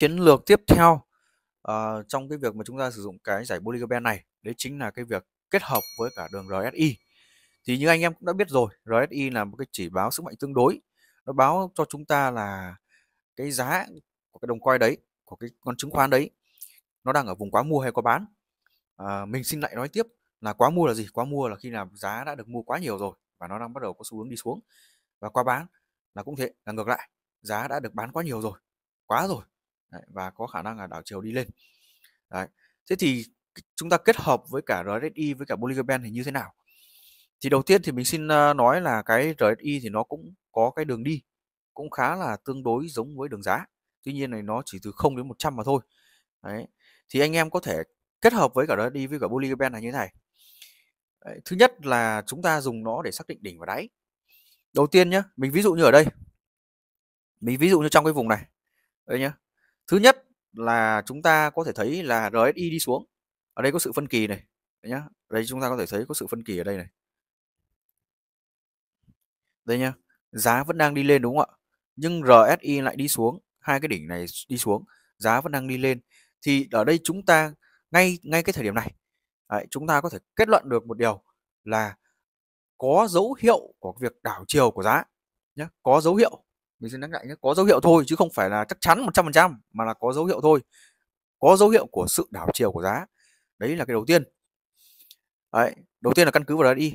chiến lược tiếp theo uh, trong cái việc mà chúng ta sử dụng cái giải Bollinger này đấy chính là cái việc kết hợp với cả đường RSI thì như anh em cũng đã biết rồi RSI là một cái chỉ báo sức mạnh tương đối nó báo cho chúng ta là cái giá của cái đồng coin đấy của cái con chứng khoán đấy nó đang ở vùng quá mua hay quá bán à, mình xin lại nói tiếp là quá mua là gì quá mua là khi nào giá đã được mua quá nhiều rồi và nó đang bắt đầu có xu hướng đi xuống và quá bán là cũng thế là ngược lại giá đã được bán quá nhiều rồi quá rồi Đấy, và có khả năng là đảo chiều đi lên Đấy. thế thì chúng ta kết hợp với cả RSI với cả Bollinger Band thì như thế nào thì đầu tiên thì mình xin ờ, nói là cái RSI thì nó cũng có cái đường đi cũng khá là tương đối giống với đường giá tuy nhiên này nó chỉ từ 0 đến 100 mà thôi Đấy. thì anh em có thể kết hợp với cả RSI với cả Bollinger Band là như thế này Đấy. thứ nhất là chúng ta dùng nó để xác định đỉnh và đáy đầu tiên nhé mình ví dụ như ở đây mình ví dụ như trong cái vùng này đây nhá thứ nhất là chúng ta có thể thấy là RSI đi xuống ở đây có sự phân kỳ này đấy nhá đây chúng ta có thể thấy có sự phân kỳ ở đây này đây nhá giá vẫn đang đi lên đúng không ạ nhưng RSI lại đi xuống hai cái đỉnh này đi xuống giá vẫn đang đi lên thì ở đây chúng ta ngay ngay cái thời điểm này đấy, chúng ta có thể kết luận được một điều là có dấu hiệu của việc đảo chiều của giá nhé có dấu hiệu mình xin nhắc lại nhé có dấu hiệu thôi chứ không phải là chắc chắn 100% mà là có dấu hiệu thôi có dấu hiệu của sự đảo chiều của giá đấy là cái đầu tiên đấy, đầu tiên là căn cứ vào đi.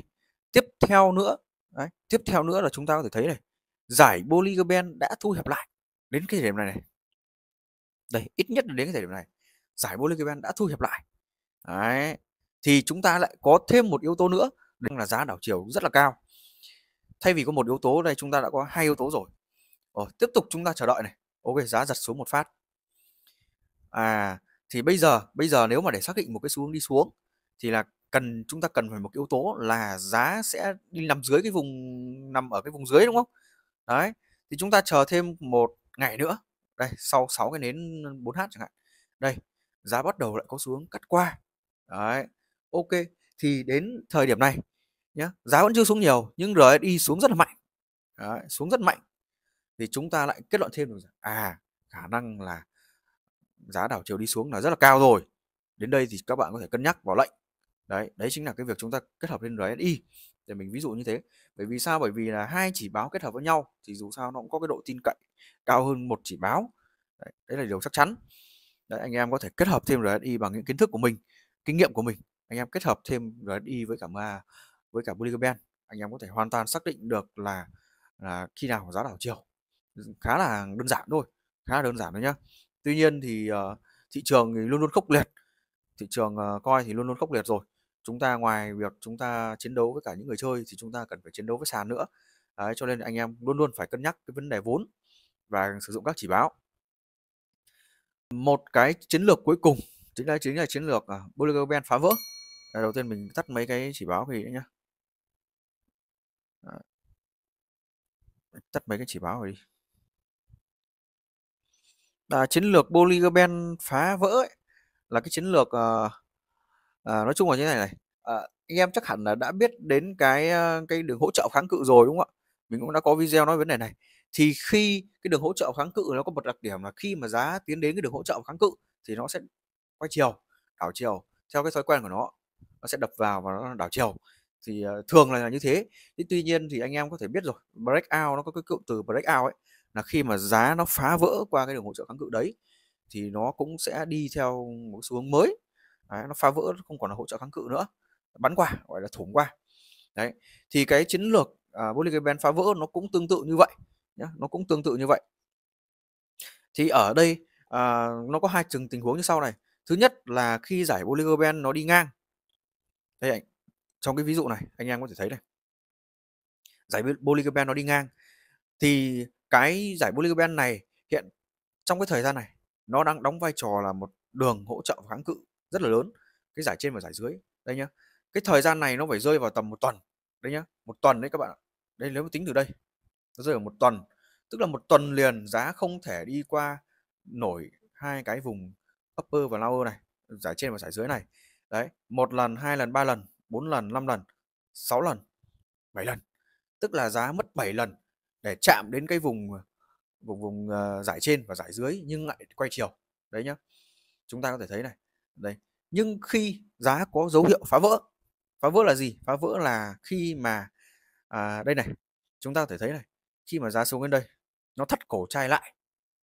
tiếp theo nữa đấy, tiếp theo nữa là chúng ta có thể thấy này giải Bollinger đã thu hẹp lại đến cái điểm này này đây ít nhất là đến cái thời điểm này giải Bollinger Band đã thu hẹp lại đấy thì chúng ta lại có thêm một yếu tố nữa đó là giá đảo chiều rất là cao thay vì có một yếu tố đây chúng ta đã có hai yếu tố rồi rồi, ờ, tiếp tục chúng ta chờ đợi này. Ok, giá giật xuống một phát. À, thì bây giờ bây giờ nếu mà để xác định một cái xu hướng đi xuống thì là cần chúng ta cần phải một yếu tố là giá sẽ đi nằm dưới cái vùng nằm ở cái vùng dưới đúng không? Đấy, thì chúng ta chờ thêm một ngày nữa. Đây, sau 6 cái nến 4H chẳng hạn. Đây, giá bắt đầu lại có xuống cắt qua. Đấy. Ok, thì đến thời điểm này nhá, giá vẫn chưa xuống nhiều nhưng RSI xuống rất là mạnh. Đấy, xuống rất mạnh thì chúng ta lại kết luận thêm được rằng à khả năng là giá đảo chiều đi xuống là rất là cao rồi đến đây thì các bạn có thể cân nhắc vào lệnh đấy đấy chính là cái việc chúng ta kết hợp lên RSI để mình ví dụ như thế bởi vì sao bởi vì là hai chỉ báo kết hợp với nhau thì dù sao nó cũng có cái độ tin cậy cao hơn một chỉ báo đấy, đấy là điều chắc chắn đấy, anh em có thể kết hợp thêm RSI bằng những kiến thức của mình kinh nghiệm của mình anh em kết hợp thêm RSI với cả ma với cả Bollinger Band anh em có thể hoàn toàn xác định được là là khi nào giá đảo chiều khá là đơn giản thôi khá là đơn giản thôi nhá tuy nhiên thì uh, thị trường thì luôn luôn khốc liệt thị trường uh, coi thì luôn luôn khốc liệt rồi chúng ta ngoài việc chúng ta chiến đấu với cả những người chơi thì chúng ta cần phải chiến đấu với sàn nữa Đấy, cho nên anh em luôn luôn phải cân nhắc cái vấn đề vốn và sử dụng các chỉ báo một cái chiến lược cuối cùng chính là chính là chiến lược uh, Bollinger Band phá vỡ Đấy, đầu tiên mình tắt mấy cái chỉ báo thì nhá tắt mấy cái chỉ báo rồi đi à, chiến lược polygaben phá vỡ ấy, là cái chiến lược à, à, nói chung là như thế này này à, anh em chắc hẳn là đã biết đến cái cái đường hỗ trợ kháng cự rồi đúng không ạ mình cũng đã có video nói vấn đề này thì khi cái đường hỗ trợ kháng cự nó có một đặc điểm là khi mà giá tiến đến cái đường hỗ trợ kháng cự thì nó sẽ quay chiều đảo chiều theo cái thói quen của nó nó sẽ đập vào và nó đảo chiều thì thường là như thế thì tuy nhiên thì anh em có thể biết rồi breakout nó có cái cụm từ breakout ấy là khi mà giá nó phá vỡ qua cái đường hỗ trợ kháng cự đấy thì nó cũng sẽ đi theo một xu hướng mới đấy, nó phá vỡ không còn là hỗ trợ kháng cự nữa bắn qua gọi là thủng qua đấy thì cái chiến lược uh, à, Bollinger Band phá vỡ nó cũng tương tự như vậy nhé nó cũng tương tự như vậy thì ở đây uh, nó có hai trường tình huống như sau này thứ nhất là khi giải Bollinger Band nó đi ngang đây anh trong cái ví dụ này anh em có thể thấy này giải Bollinger Band nó đi ngang thì cái giải bilirubin này hiện trong cái thời gian này nó đang đóng vai trò là một đường hỗ trợ kháng cự rất là lớn cái giải trên và giải dưới đây nhá cái thời gian này nó phải rơi vào tầm một tuần đấy nhá một tuần đấy các bạn đây nếu mà tính từ đây nó rơi vào một tuần tức là một tuần liền giá không thể đi qua nổi hai cái vùng upper và lower này giải trên và giải dưới này đấy một lần hai lần ba lần bốn lần năm lần sáu lần bảy lần tức là giá mất 7 lần để chạm đến cái vùng ờ, vùng vùng uh, giải trên và giải dưới nhưng lại quay chiều đấy nhá chúng ta có thể thấy này đây nhưng khi giá có dấu hiệu phá vỡ phá vỡ là gì phá vỡ là khi mà à, đây này chúng ta có thể thấy này khi mà giá xuống đến đây nó thắt cổ chai lại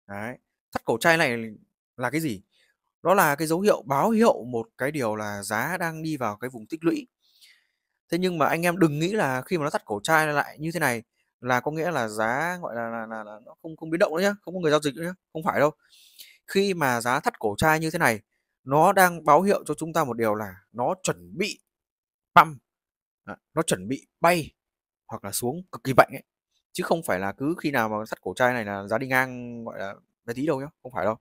đấy thắt cổ chai này là cái gì đó là cái dấu hiệu báo hiệu một cái điều là giá đang đi vào cái vùng tích lũy thế nhưng mà anh em đừng nghĩ là khi mà nó thắt cổ chai lại như thế này là có nghĩa là giá gọi là là, là, là nó không không biến động nữa nhé không có người giao dịch nữa nhé. không phải đâu khi mà giá thắt cổ chai như thế này nó đang báo hiệu cho chúng ta một điều là nó chuẩn bị pump à, nó chuẩn bị bay hoặc là xuống cực kỳ mạnh ấy chứ không phải là cứ khi nào mà thắt cổ chai này là giá đi ngang gọi là bé tí đâu nhá không phải đâu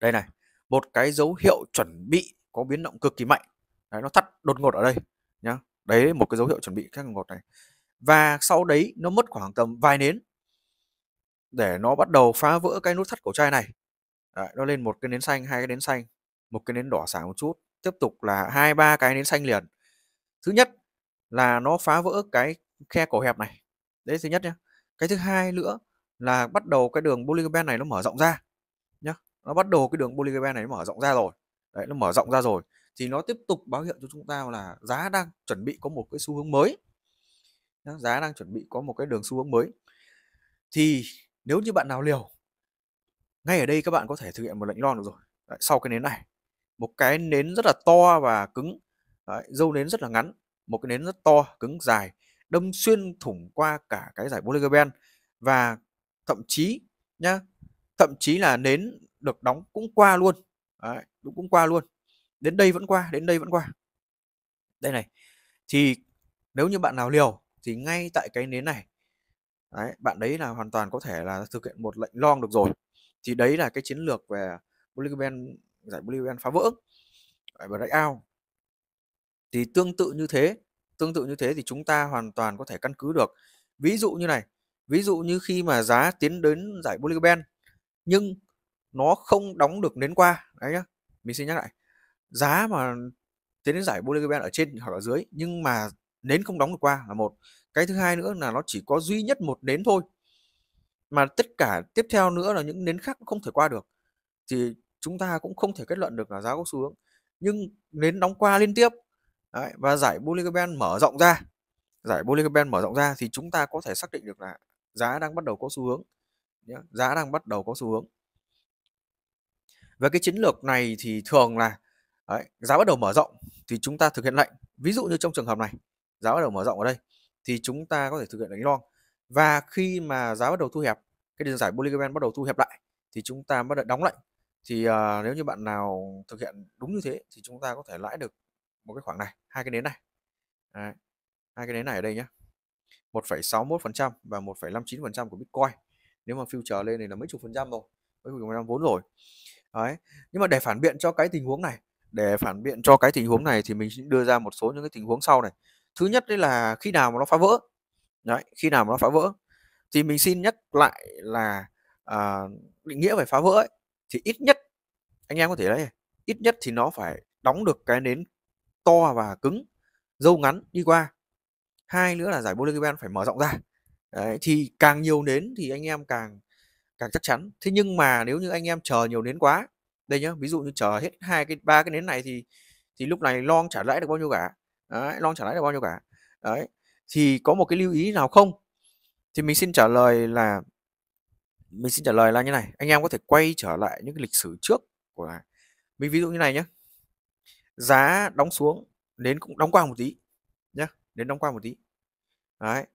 đây này một cái dấu hiệu chuẩn bị có biến động cực kỳ mạnh đấy, nó thắt đột ngột ở đây nhá đấy một cái dấu hiệu chuẩn bị các ngột này và sau đấy nó mất khoảng tầm vài nến để nó bắt đầu phá vỡ cái nút thắt cổ chai này đấy, nó lên một cái nến xanh hai cái nến xanh một cái nến đỏ sáng một chút tiếp tục là hai ba cái nến xanh liền thứ nhất là nó phá vỡ cái khe cổ hẹp này đấy thứ nhất nhé cái thứ hai nữa là bắt đầu cái đường Bollinger Band này nó mở rộng ra nhá nó bắt đầu cái đường Bollinger Band này nó mở rộng ra rồi đấy nó mở rộng ra rồi thì nó tiếp tục báo hiệu cho chúng ta là giá đang chuẩn bị có một cái xu hướng mới giá đang chuẩn bị có một cái đường xu hướng mới thì nếu như bạn nào liều ngay ở đây các bạn có thể thực hiện một lệnh lon được rồi Đấy, sau cái nến này một cái nến rất là to và cứng Đấy, dâu nến rất là ngắn một cái nến rất to cứng dài đâm xuyên thủng qua cả cái giải Bollinger Band và thậm chí nhá thậm chí là nến được đóng cũng qua luôn Đấy, cũng cũng qua luôn đến đây vẫn qua đến đây vẫn qua đây này thì nếu như bạn nào liều thì ngay tại cái nến này đấy, bạn đấy là hoàn toàn có thể là thực hiện một lệnh long được rồi thì đấy là cái chiến lược về Bollinger Band giải Bollinger Band phá vỡ ở breakout thì tương tự như thế tương tự như thế thì chúng ta hoàn toàn có thể căn cứ được ví dụ như này ví dụ như khi mà giá tiến đến giải Bollinger Band nhưng nó không đóng được nến qua đấy nhá mình xin nhắc lại giá mà tiến đến giải Bollinger Band ở trên hoặc ở dưới nhưng mà nến không đóng được qua là một cái thứ hai nữa là nó chỉ có duy nhất một nến thôi mà tất cả tiếp theo nữa là những nến khác không thể qua được thì chúng ta cũng không thể kết luận được là giá có xu hướng nhưng nến đóng qua liên tiếp Đấy, và giải Bollinger Band mở rộng ra giải Bollinger Band mở rộng ra thì chúng ta có thể xác định được là giá đang bắt đầu có xu hướng nhé, giá đang bắt đầu có xu hướng và cái chiến lược này thì thường là đấy, giá bắt đầu mở rộng thì chúng ta thực hiện lệnh ví dụ như trong trường hợp này giá bắt đầu mở rộng ở đây thì chúng ta có thể thực hiện đánh long và khi mà giá bắt đầu thu hẹp cái đường giải Bollinger Band bắt đầu thu hẹp lại thì chúng ta bắt đầu đóng lệnh thì uh, nếu như bạn nào thực hiện đúng như thế thì chúng ta có thể lãi được một cái khoảng này hai cái nến này Đấy. hai cái nến này ở đây nhé 1,61% và 1,59% của Bitcoin nếu mà future lên thì là mấy chục phần trăm rồi mấy chục phần trăm vốn rồi Đấy. nhưng mà để phản biện cho cái tình huống này để phản biện cho cái tình huống này thì mình đưa ra một số những cái tình huống sau này thứ nhất đấy là khi nào mà nó phá vỡ đấy khi nào mà nó phá vỡ thì mình xin nhắc lại là à, định nghĩa về phá vỡ ấy, thì ít nhất anh em có thể đấy ít nhất thì nó phải đóng được cái nến to và cứng dâu ngắn đi qua hai nữa là giải Bollinger Band phải mở rộng ra đấy, thì càng nhiều nến thì anh em càng càng chắc chắn thế nhưng mà nếu như anh em chờ nhiều nến quá đây nhá ví dụ như chờ hết hai cái ba cái nến này thì thì lúc này long trả lãi được bao nhiêu cả đấy, long trả lãi được bao nhiêu cả đấy thì có một cái lưu ý nào không thì mình xin trả lời là mình xin trả lời là như này anh em có thể quay trở lại những cái lịch sử trước của mình ví dụ như này nhé giá đóng xuống đến cũng đóng qua một tí nhé đến đóng qua một tí đấy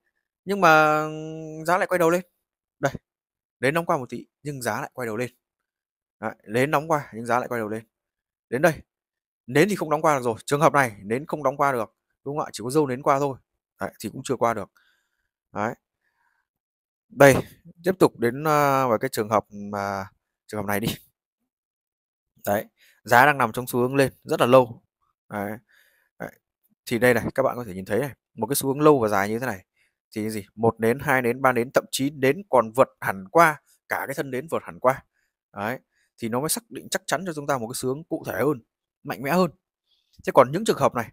nhưng mà giá lại quay đầu lên đây đến đóng qua một tí nhưng giá lại quay đầu lên đấy, đến đóng qua nhưng giá lại quay đầu lên đến đây nến thì không đóng qua được rồi trường hợp này nến không đóng qua được đúng không ạ chỉ có dâu nến qua thôi đấy, thì cũng chưa qua được đấy đây tiếp tục đến uh, vào cái trường hợp mà trường hợp này đi đấy giá đang nằm trong xu hướng lên rất là lâu đấy. Đấy. thì đây này các bạn có thể nhìn thấy này một cái xu hướng lâu và dài như thế này thì cái gì một nến, hai nến, ba nến, thậm chí đến còn vượt hẳn qua cả cái thân nến vượt hẳn qua đấy thì nó mới xác định chắc chắn cho chúng ta một cái xu hướng cụ thể hơn mạnh mẽ hơn thế còn những trường hợp này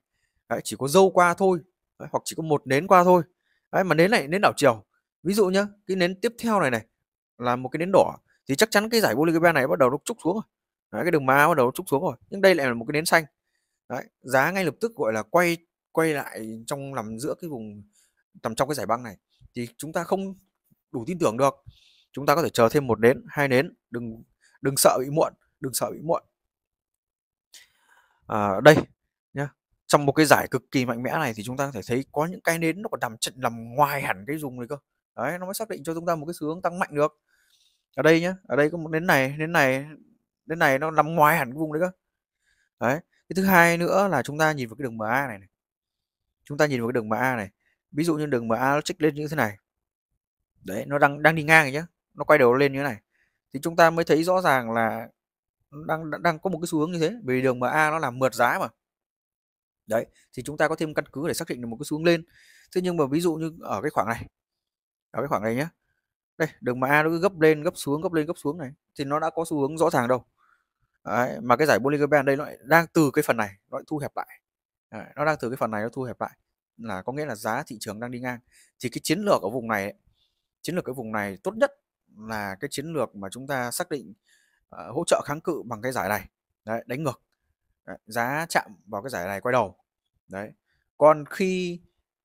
đấy, chỉ có dâu qua thôi đấy, hoặc chỉ có một nến qua thôi đấy, mà nến này nến đảo chiều ví dụ nhá cái nến tiếp theo này này là một cái nến đỏ thì chắc chắn cái giải polygon này bắt đầu nó trúc xuống rồi đấy, cái đường má bắt đầu trúc xuống rồi nhưng đây lại là một cái nến xanh đấy, giá ngay lập tức gọi là quay quay lại trong nằm giữa cái vùng nằm trong cái giải băng này thì chúng ta không đủ tin tưởng được chúng ta có thể chờ thêm một nến hai nến đừng đừng sợ bị muộn đừng sợ bị muộn à, đây nhá trong một cái giải cực kỳ mạnh mẽ này thì chúng ta có thể thấy có những cái nến nó còn nằm chật nằm ngoài hẳn cái dùng này cơ đấy nó mới xác định cho chúng ta một cái xu hướng tăng mạnh được ở đây nhá ở đây có một nến này nến này nến này nó nằm ngoài hẳn cái vùng đấy cơ đấy cái thứ hai nữa là chúng ta nhìn vào cái đường MA này, này chúng ta nhìn vào cái đường MA này ví dụ như đường MA nó trích lên như thế này đấy nó đang đang đi ngang rồi nhá nó quay đầu lên như thế này thì chúng ta mới thấy rõ ràng là đang đang có một cái xu hướng như thế vì đường MA nó làm mượt giá mà đấy thì chúng ta có thêm căn cứ để xác định được một cái xu hướng lên thế nhưng mà ví dụ như ở cái khoảng này ở cái khoảng này nhé đây đường MA nó cứ gấp lên gấp xuống gấp lên gấp xuống này thì nó đã có xu hướng rõ ràng đâu đấy, mà cái giải Bollinger Band đây nó lại đang từ cái phần này nó lại thu hẹp lại đấy, nó đang từ cái phần này nó thu hẹp lại là có nghĩa là giá thị trường đang đi ngang thì cái chiến lược ở vùng này chiến lược ở vùng này tốt nhất là cái chiến lược mà chúng ta xác định Ờ, hỗ trợ kháng cự bằng cái giải này đấy, đánh ngược đấy, giá chạm vào cái giải này quay đầu đấy còn khi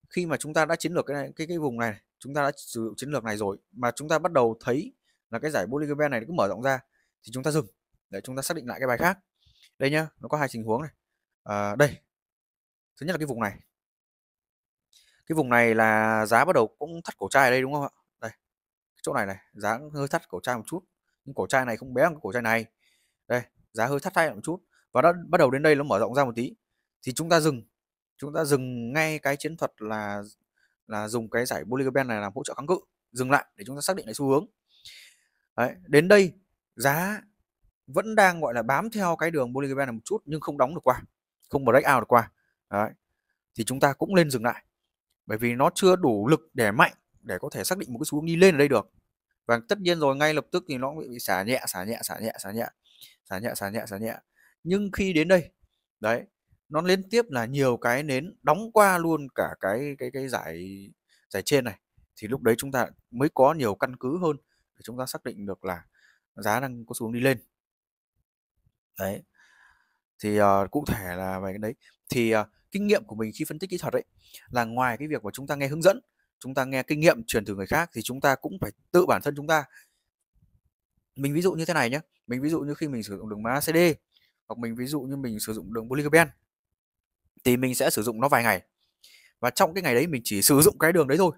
khi mà chúng ta đã chiến lược cái này, cái cái vùng này chúng ta đã sử dụng chiến lược này rồi mà chúng ta bắt đầu thấy là cái giải Bollinger Band này cứ mở rộng ra thì chúng ta dừng để chúng ta xác định lại cái bài khác đây nhá nó có hai tình huống này à, đây thứ nhất là cái vùng này cái vùng này là giá bắt đầu cũng thắt cổ chai ở đây đúng không ạ đây chỗ này này giá hơi thắt cổ chai một chút cổ chai này không bé bằng cổ chai này đây giá hơi thắt tay một chút và đã bắt đầu đến đây nó mở rộng ra một tí thì chúng ta dừng chúng ta dừng ngay cái chiến thuật là là dùng cái giải Bollinger Band này làm hỗ trợ kháng cự dừng lại để chúng ta xác định lại xu hướng Đấy, đến đây giá vẫn đang gọi là bám theo cái đường Bollinger Band này một chút nhưng không đóng được qua không break out được qua Đấy. thì chúng ta cũng lên dừng lại bởi vì nó chưa đủ lực để mạnh để có thể xác định một cái xu hướng đi lên ở đây được và tất nhiên rồi ngay lập tức thì nó cũng bị xả nhẹ xả nhẹ xả nhẹ xả nhẹ xả nhẹ xả nhẹ xả nhẹ nhưng khi đến đây đấy nó liên tiếp là nhiều cái nến đóng qua luôn cả cái cái cái giải giải trên này thì lúc đấy chúng ta mới có nhiều căn cứ hơn để chúng ta xác định được là giá đang có xuống đi lên đấy thì uh, cụ thể là về cái đấy thì uh, kinh nghiệm của mình khi phân tích kỹ thuật ấy là ngoài cái việc mà chúng ta nghe hướng dẫn chúng ta nghe kinh nghiệm truyền từ người khác thì chúng ta cũng phải tự bản thân chúng ta mình ví dụ như thế này nhé mình ví dụ như khi mình sử dụng đường má CD hoặc mình ví dụ như mình sử dụng đường polygaben thì mình sẽ sử dụng nó vài ngày và trong cái ngày đấy mình chỉ sử dụng cái đường đấy thôi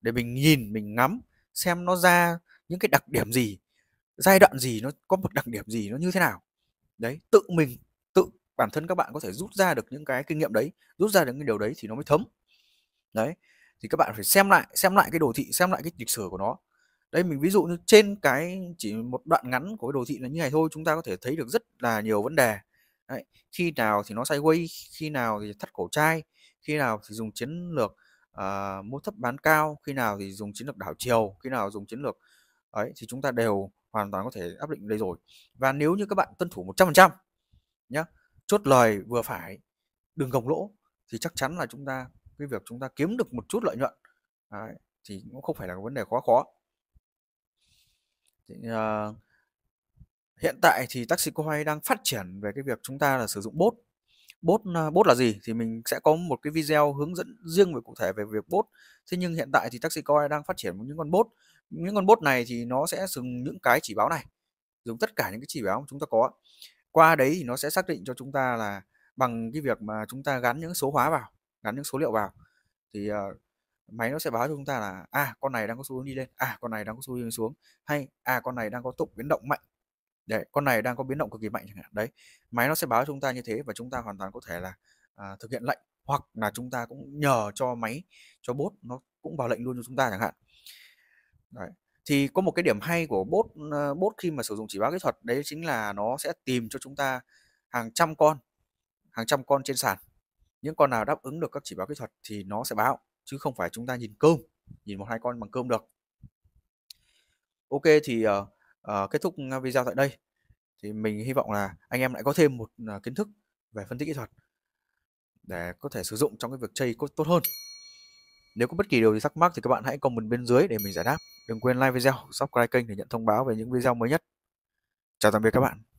để mình nhìn mình ngắm xem nó ra những cái đặc điểm gì giai đoạn gì nó có một đặc điểm gì nó như thế nào đấy tự mình tự bản thân các bạn có thể rút ra được những cái kinh nghiệm đấy rút ra được những điều đấy thì nó mới thấm đấy thì các bạn phải xem lại xem lại cái đồ thị xem lại cái lịch sử của nó đây mình ví dụ như trên cái chỉ một đoạn ngắn của cái đồ thị là như này thôi chúng ta có thể thấy được rất là nhiều vấn đề Đấy, khi nào thì nó quay khi nào thì thắt cổ trai khi nào thì dùng chiến lược uh, mua thấp bán cao khi nào thì dùng chiến lược đảo chiều khi nào dùng chiến lược ấy thì chúng ta đều hoàn toàn có thể áp định đây rồi và nếu như các bạn tuân thủ 100% nhé chốt lời vừa phải đừng gồng lỗ thì chắc chắn là chúng ta cái việc chúng ta kiếm được một chút lợi nhuận Đấy, thì cũng không phải là vấn đề quá khó thì, uh, hiện tại thì taxi coin đang phát triển về cái việc chúng ta là sử dụng bot bot ờ, bot là gì thì mình sẽ có một cái video hướng dẫn riêng về cụ thể về việc bot thế nhưng hiện tại thì taxi coin đang phát triển những con bot những con bot này thì nó sẽ dùng những cái chỉ báo này dùng tất cả những cái chỉ báo mà chúng ta có qua đấy thì nó sẽ xác định cho chúng ta là bằng cái việc mà chúng ta gắn những số hóa vào gắn những số liệu vào thì uh, máy nó sẽ báo cho chúng ta là à con này đang có xu hướng đi lên à con này đang có xu hướng xuống hay à con này đang có tốc biến động mạnh để con này đang có biến động cực kỳ mạnh chẳng hạn đấy máy nó sẽ báo cho chúng ta như thế và chúng ta hoàn toàn có thể là à, thực hiện lệnh hoặc là chúng ta cũng nhờ cho máy cho bot nó cũng vào lệnh luôn cho chúng ta chẳng hạn đấy. thì có một cái điểm hay của bot ờ, bot khi mà sử dụng chỉ báo kỹ thuật đấy chính là nó sẽ tìm cho chúng ta hàng trăm con hàng trăm con trên sàn những con nào đáp ứng được các chỉ báo kỹ thuật thì nó sẽ báo chứ không phải chúng ta nhìn cơm nhìn một hai con bằng cơm được ok thì uh, uh, kết thúc ờ, video tại đây thì mình hy vọng là anh em lại có thêm một uh, kiến thức về phân tích kỹ thuật để có thể sử dụng trong cái việc chơi tốt hơn nếu có bất kỳ điều gì thắc mắc thì các bạn hãy comment bên dưới để mình giải đáp đừng quên like video subscribe kênh để nhận thông báo về những video mới nhất chào tạm biệt các bạn